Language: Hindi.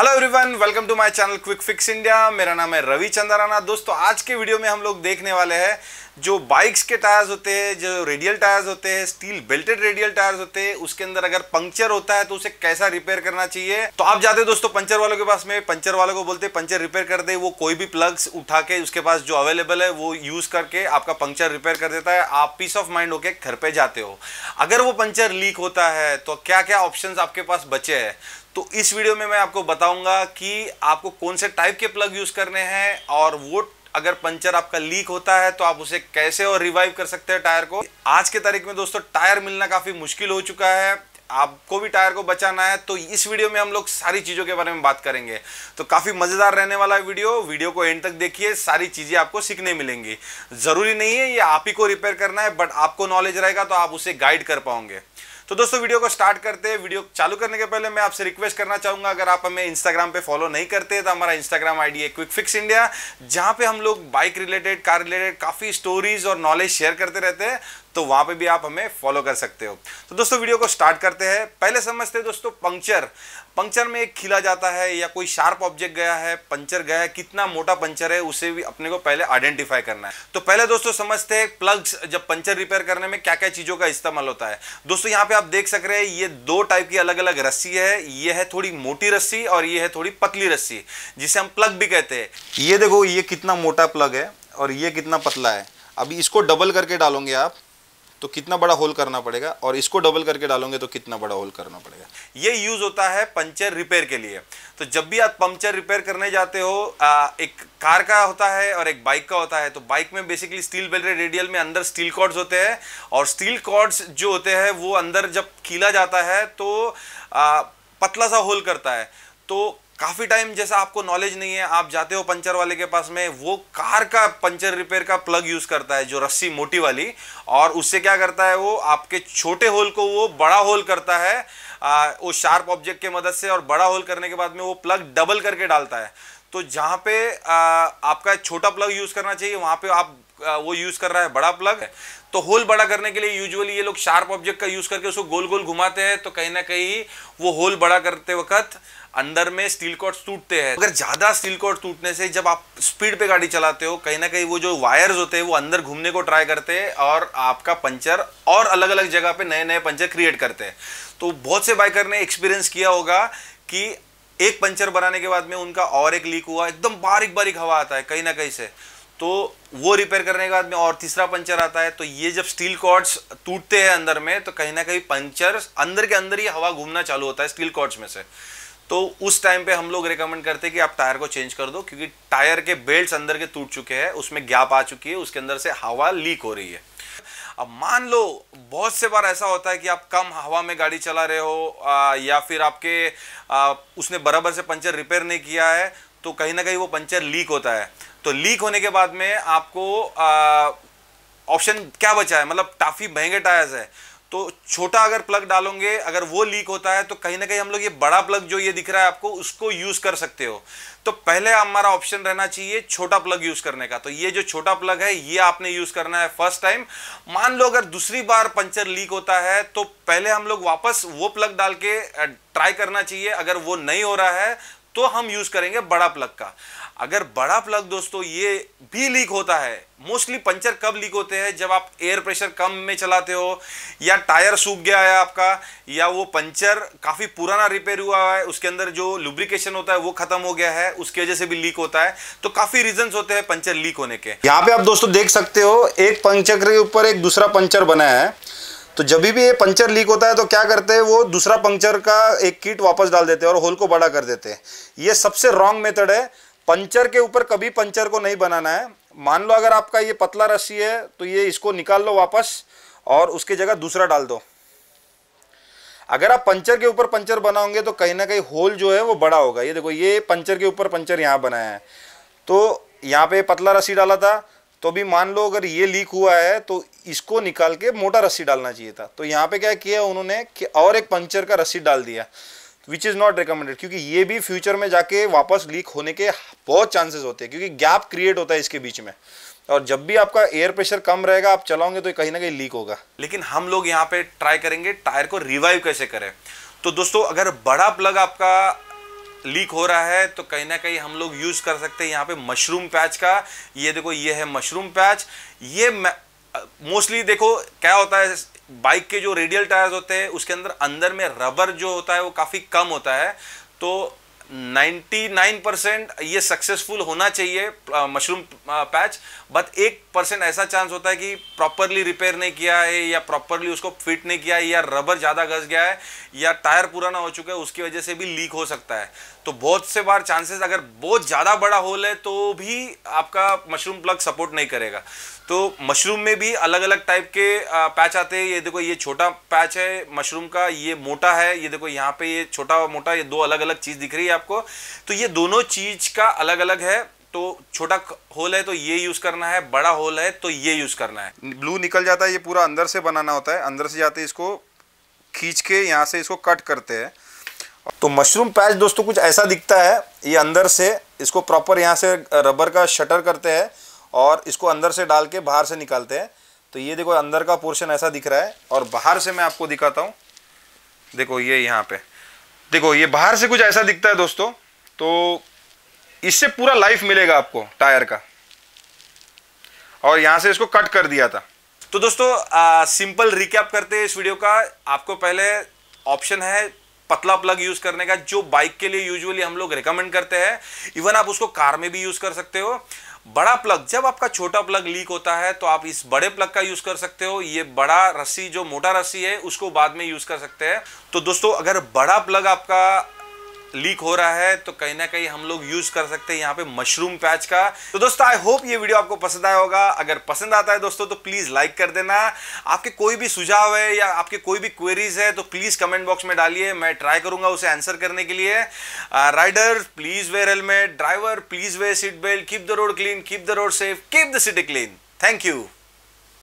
hello everyone welcome to my channel quick fix India मेरा नाम है रवि चंद्राना दोस्तों आज के वीडियो में हम लोग देखने वाले हैं जो बाइक्स के टायर्स होते हैं जो रेडियल टायर्स होते हैं स्टील बेल्टेड रेडियल टायर्स होते हैं उसके अंदर अगर पंक्चर होता है तो उसे कैसा रिपेयर करना चाहिए तो आप जाते दोस्तों पंचर वालों के पास में पंचर वालों को बोलते पंचर रिपेयर कर दे वो कोई भी प्लग्स उठा के उसके पास जो अवेलेबल है वो यूज करके आपका पंक्चर रिपेयर कर देता है आप पीस ऑफ माइंड होके घर पर जाते हो अगर वो पंचर लीक होता है तो क्या क्या ऑप्शन आपके पास बचे हैं तो इस वीडियो में मैं आपको बताऊंगा कि आपको कौन से टाइप के प्लग यूज करने हैं और वो अगर पंचर आपका लीक होता है तो आप उसे कैसे और रिवाइव कर सकते हैं टायर को आज के तारीख में दोस्तों टायर मिलना काफ़ी मुश्किल हो चुका है आपको भी टायर को बचाना है तो इस वीडियो में हम लोग सारी चीज़ों के बारे में बात करेंगे तो काफ़ी मज़ेदार रहने वाला है वीडियो वीडियो को एंड तक देखिए सारी चीज़ें आपको सीखने मिलेंगी ज़रूरी नहीं है ये आप ही को रिपेयर करना है बट आपको नॉलेज रहेगा तो आप उसे गाइड कर पाओगे तो दोस्तों वीडियो को स्टार्ट करते हैं वीडियो चालू करने के पहले मैं आपसे रिक्वेस्ट करना चाहूंगा अगर आप हमें इंस्टाग्राम पे फॉलो नहीं करते तो हमारा इंस्टाग्राम आईडी है क्विक फिक्स इंडिया जहां पे हम लोग बाइक रिलेटेड कार रिलेटेड काफ़ी स्टोरीज और नॉलेज शेयर करते रहते हैं तो वहां पे भी आप हमें फॉलो कर सकते हो तो दोस्तों वीडियो को स्टार्ट करते हैं पहले समझते हैं दोस्तों पंक्चर पंक्चर में एक खिला जाता है या कोई शार्प ऑब्जेक्ट गया है पंचर गया है कितना मोटा पंचर है उसे भी अपने को पहले आइडेंटिफाई करना है तो पहले दोस्तों समझते हैं प्लग्स जब पंचर रिपेयर करने में क्या क्या चीज़ों का इस्तेमाल होता है दोस्तों यहाँ पे आप देख सक रहे हैं ये दो टाइप की अलग अलग रस्सी है ये है थोड़ी मोटी रस्सी और ये है थोड़ी पतली रस्सी जिसे हम प्लग भी कहते हैं ये देखो ये कितना मोटा प्लग है और ये कितना पतला है अभी इसको डबल करके डालोगे आप तो कितना बड़ा होल करना पड़ेगा और इसको डबल करके डालोगे तो कितना बड़ा होल करना पड़ेगा ये यूज होता है पंचर रिपेयर के लिए तो जब भी आप पंचर रिपेयर करने जाते हो आ, एक कार का होता है और एक बाइक का होता है तो बाइक में बेसिकली स्टील बेल्ट रेडियल में अंदर स्टील कॉर्ड्स होते हैं और स्टील कॉर्ड्स जो होते हैं वो अंदर जब खीला जाता है तो आ, पतला सा होल करता है तो काफ़ी टाइम जैसा आपको नॉलेज नहीं है आप जाते हो पंचर वाले के पास में वो कार का पंचर रिपेयर का प्लग यूज़ करता है जो रस्सी मोटी वाली और उससे क्या करता है वो आपके छोटे होल को वो बड़ा होल करता है आ, वो शार्प ऑब्जेक्ट के मदद से और बड़ा होल करने के बाद में वो प्लग डबल करके डालता है तो जहां पे आ, आपका छोटा प्लग यूज़ करना चाहिए वहां पे आप आ, वो यूज़ कर रहा है बड़ा प्लग है तो होल बड़ा करने के लिए यूजुअली ये लोग शार्प ऑब्जेक्ट का यूज़ करके उसको गोल गोल घुमाते हैं तो कहीं ना कहीं वो होल बड़ा करते वक्त अंदर में स्टील कॉर्ड टूटते हैं अगर ज़्यादा स्टील कॉर्ड टूटने से जब आप स्पीड पे गाड़ी चलाते हो कहीं ना कहीं वो जो वायर्स होते हैं वो अंदर घूमने को ट्राई करते हैं और आपका पंचर और अलग अलग जगह पे नए नए पंचर क्रिएट करते हैं तो बहुत से बाइकर ने एक्सपीरियंस किया होगा कि एक पंचर बनाने के बाद में उनका और एक लीक हुआ एकदम बारीक बारीक हवा आता है कहीं ना कहीं से तो वो रिपेयर करने के बाद में और तीसरा पंचर आता है तो ये जब स्टील कॉर्ड्स टूटते हैं अंदर में तो कहीं ना कहीं पंचर अंदर के अंदर ही हवा घूमना चालू होता है स्टील कॉर्ड्स में से तो उस टाइम पे हम लोग रिकमेंड करते हैं कि आप टायर को चेंज कर दो क्योंकि टायर के बेल्ट्स अंदर के टूट चुके हैं उसमें गैप आ चुकी है उसके अंदर से हवा लीक हो रही है अब मान लो बहुत से बार ऐसा होता है कि आप कम हवा में गाड़ी चला रहे हो आ, या फिर आपके आ, उसने बराबर से पंचर रिपेयर नहीं किया है तो कहीं ना कहीं वो पंचर लीक होता है तो लीक होने के बाद में आपको ऑप्शन क्या बचा है मतलब काफ़ी महंगे टायर्स है तो छोटा अगर प्लग डालोगे अगर वो लीक होता है तो कहीं ना कहीं हम लोग ये बड़ा प्लग जो ये दिख रहा है आपको उसको यूज़ कर सकते हो तो पहले हमारा ऑप्शन रहना चाहिए छोटा प्लग यूज़ करने का तो ये जो छोटा प्लग है ये आपने यूज़ करना है फर्स्ट टाइम मान लो अगर दूसरी बार पंचर लीक होता है तो पहले हम लोग वापस वो प्लग डाल के ट्राई करना चाहिए अगर वो नहीं हो रहा है तो हम यूज करेंगे बड़ा प्लग का अगर बड़ा प्लग दोस्तों ये भी लीक होता है मोस्टली पंचर कब लीक होते हैं जब आप एयर प्रेशर कम में चलाते हो या टायर सूख गया है आपका या वो पंचर काफ़ी पुराना रिपेयर हुआ है उसके अंदर जो लुब्रिकेशन होता है वो खत्म हो गया है उसकी वजह से भी लीक होता है तो काफ़ी रीजंस होते हैं पंचर लीक होने के यहाँ पे आप दोस्तों देख सकते हो एक पंचर के ऊपर एक दूसरा पंचर बना है तो जब भी ये पंचर लीक होता है तो क्या करते हैं वो दूसरा पंचर का एक किट वापस डाल देते हैं और होल को बड़ा कर देते हैं ये सबसे रॉन्ग मेथड है पंचर के ऊपर कभी पंचर को नहीं बनाना है मान लो अगर आपका ये पतला रस्सी है तो ये इसको निकाल लो वापस और उसकी जगह दूसरा डाल दो अगर आप पंचर के ऊपर पंचर बनाओगे तो कहीं ना कहीं होल जो है वो बड़ा होगा ये देखो ये पंचर के ऊपर पंचर यहाँ बनाया है तो यहाँ पे पतला रस्सी डाला था तो अभी मान लो अगर ये लीक हुआ है तो इसको निकाल के मोटा रस्सी डालना चाहिए था तो यहाँ पे क्या किया उन्होंने कि और एक पंक्चर का रस्सी डाल दिया विच इज़ नॉट रिकमेंडेड क्योंकि ये भी फ्यूचर में जाके वापस लीक होने के बहुत चांसेस होते हैं क्योंकि गैप क्रिएट होता है इसके बीच में और जब भी आपका एयर प्रेशर कम रहेगा आप चलाओगे तो कहीं ना कहीं लीक होगा लेकिन हम लोग यहाँ पे ट्राई करेंगे टायर को रिवाइव कैसे करें तो दोस्तों अगर बड़ा प्लग आपका लीक हो रहा है तो कहीं ना कहीं हम लोग यूज़ कर सकते हैं यहाँ पे मशरूम पैच का ये देखो ये है मशरूम पैच ये मोस्टली देखो क्या होता है बाइक के जो रेडियल टायर्स होते हैं उसके अंदर अंदर में रबर जो होता है वो काफ़ी कम होता है तो 99 परसेंट ये सक्सेसफुल होना चाहिए मशरूम पैच बट एक परसेंट ऐसा चांस होता है कि प्रॉपरली रिपेयर नहीं किया है या प्रॉपरली उसको फिट नहीं किया है या रबर ज़्यादा घस गया है या टायर पुराना हो चुका है उसकी वजह से भी लीक हो सकता है तो बहुत से बार चांसेस अगर बहुत ज़्यादा बड़ा होल है तो भी आपका मशरूम प्लग सपोर्ट नहीं करेगा तो मशरूम में भी अलग अलग टाइप के पैच आते हैं ये देखो ये छोटा पैच है मशरूम का ये मोटा है ये देखो यहाँ पे ये छोटा और मोटा ये दो अलग अलग चीज़ दिख रही है आपको तो ये दोनों चीज़ का अलग अलग है तो छोटा होल है तो ये यूज़ करना है बड़ा होल है तो ये यूज़ करना है ब्लू निकल जाता है ये पूरा अंदर से बनाना होता है अंदर से जाते इसको खींच के यहाँ से इसको कट करते हैं तो मशरूम पैच दोस्तों कुछ ऐसा दिखता है ये अंदर से इसको प्रॉपर यहाँ से रबर का शटर करते हैं और इसको अंदर से डाल के बाहर से निकालते हैं तो ये देखो अंदर का पोर्शन ऐसा दिख रहा है और बाहर से मैं आपको दिखाता हूँ देखो ये यहाँ पे देखो ये बाहर से कुछ ऐसा दिखता है दोस्तों तो इससे पूरा लाइफ मिलेगा आपको टायर का और यहां से इसको कट कर दिया था तो दोस्तों आ, सिंपल रिकैप करते हैं इस वीडियो का आपको पहले ऑप्शन है पतला प्लग यूज करने का जो बाइक के लिए यूजुअली हम लोग रिकमेंड करते हैं इवन आप उसको कार में भी यूज कर सकते हो बड़ा प्लग जब आपका छोटा प्लग लीक होता है तो आप इस बड़े प्लग का यूज कर सकते हो ये बड़ा रस्सी जो मोटा रस्सी है उसको बाद में यूज कर सकते हैं तो दोस्तों अगर बड़ा प्लग आपका लीक हो रहा है तो कहीं ना कहीं हम लोग यूज कर सकते हैं यहाँ पे मशरूम पैच का तो दोस्तों आई होप ये वीडियो आपको पसंद आया होगा अगर पसंद आता है दोस्तों तो प्लीज लाइक कर देना आपके कोई भी सुझाव है या आपके कोई भी क्वेरीज है तो प्लीज कमेंट बॉक्स में डालिए मैं ट्राई करूंगा उसे आंसर करने के लिए rider please wear helmet driver please wear seat belt keep the road clean keep the road safe keep the city clean thank you